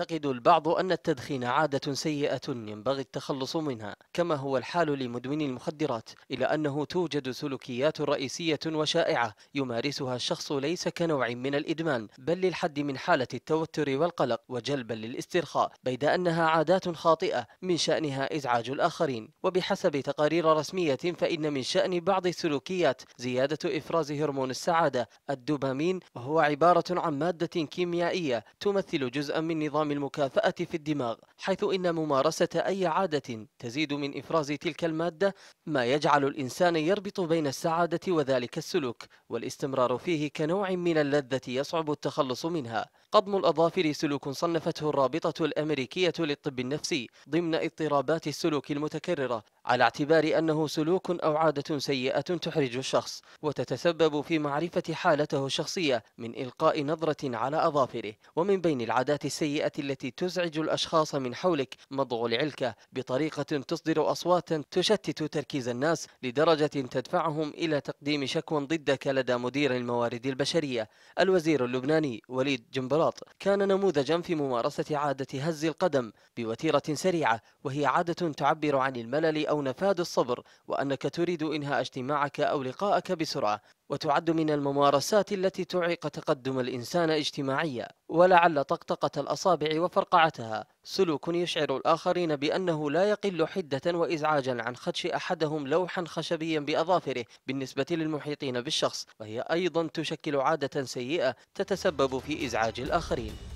يعتقد البعض أن التدخين عادة سيئة ينبغي التخلص منها كما هو الحال لمدمني المخدرات إلا أنه توجد سلوكيات رئيسية وشائعة يمارسها الشخص ليس كنوع من الإدمان بل للحد من حالة التوتر والقلق وجلبا للاسترخاء بيد أنها عادات خاطئة من شأنها إزعاج الآخرين وبحسب تقارير رسمية فإن من شأن بعض السلوكيات زيادة إفراز هرمون السعادة الدوبامين وهو عبارة عن مادة كيميائية تمثل جزءا من نظام نظام المكافأة في الدماغ حيث إن ممارسة أي عادة تزيد من إفراز تلك المادة ما يجعل الإنسان يربط بين السعادة وذلك السلوك والاستمرار فيه كنوع من اللذة يصعب التخلص منها قضم الأظافر سلوك صنفته الرابطة الأمريكية للطب النفسي ضمن اضطرابات السلوك المتكررة على اعتبار أنه سلوك أو عادة سيئة تحرج الشخص وتتسبب في معرفة حالته الشخصية من إلقاء نظرة على أظافره ومن بين العادات السيئة التي تزعج الأشخاص من حولك مضغ العلكة بطريقة تصدر أصواتا تشتت تركيز الناس لدرجة تدفعهم إلى تقديم شكوى ضدك لدى مدير الموارد البشرية الوزير اللبناني وليد جنبلاط كان نموذجا في ممارسة عادة هز القدم بوتيرة سريعة وهي عادة تعبر عن الملل أو نفاد الصبر وأنك تريد إنهاء اجتماعك أو لقاءك بسرعة وتعد من الممارسات التي تعيق تقدم الإنسان اجتماعيا ولعل طقطقة الأصابع وفرقعتها سلوك يشعر الآخرين بأنه لا يقل حدة وإزعاجا عن خدش أحدهم لوحا خشبيا بأظافره بالنسبة للمحيطين بالشخص وهي أيضا تشكل عادة سيئة تتسبب في إزعاج الآخرين